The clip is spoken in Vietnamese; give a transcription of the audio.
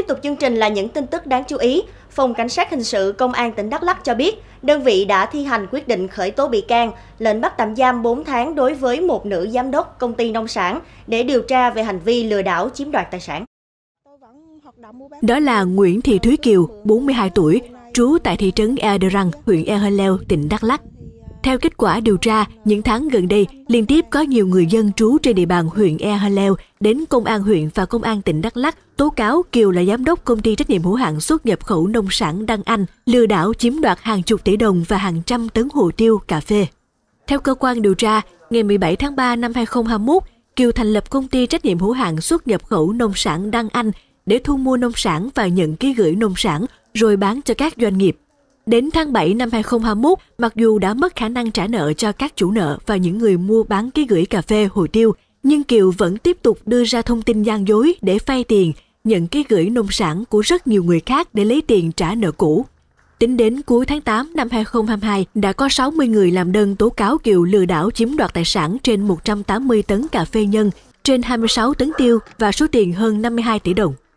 Tiếp tục chương trình là những tin tức đáng chú ý. Phòng Cảnh sát Hình sự Công an tỉnh Đắk lắc cho biết, đơn vị đã thi hành quyết định khởi tố bị can, lệnh bắt tạm giam 4 tháng đối với một nữ giám đốc công ty nông sản để điều tra về hành vi lừa đảo chiếm đoạt tài sản. Đó là Nguyễn Thị Thúy Kiều, 42 tuổi, trú tại thị trấn Erderang, huyện Eheleo, tỉnh Đắk lắc theo kết quả điều tra, những tháng gần đây, liên tiếp có nhiều người dân trú trên địa bàn huyện E Haleo đến Công an huyện và Công an tỉnh Đắk Lắk tố cáo Kiều là giám đốc công ty trách nhiệm hữu hạn xuất nhập khẩu nông sản Đăng Anh, lừa đảo chiếm đoạt hàng chục tỷ đồng và hàng trăm tấn hồ tiêu, cà phê. Theo cơ quan điều tra, ngày 17 tháng 3 năm 2021, Kiều thành lập công ty trách nhiệm hữu hạn xuất nhập khẩu nông sản Đăng Anh để thu mua nông sản và nhận ký gửi nông sản rồi bán cho các doanh nghiệp Đến tháng 7 năm 2021, mặc dù đã mất khả năng trả nợ cho các chủ nợ và những người mua bán ký gửi cà phê hồ tiêu, nhưng Kiều vẫn tiếp tục đưa ra thông tin gian dối để vay tiền, nhận ký gửi nông sản của rất nhiều người khác để lấy tiền trả nợ cũ. Tính đến cuối tháng 8 năm 2022, đã có 60 người làm đơn tố cáo Kiều lừa đảo chiếm đoạt tài sản trên 180 tấn cà phê nhân, trên 26 tấn tiêu và số tiền hơn 52 tỷ đồng.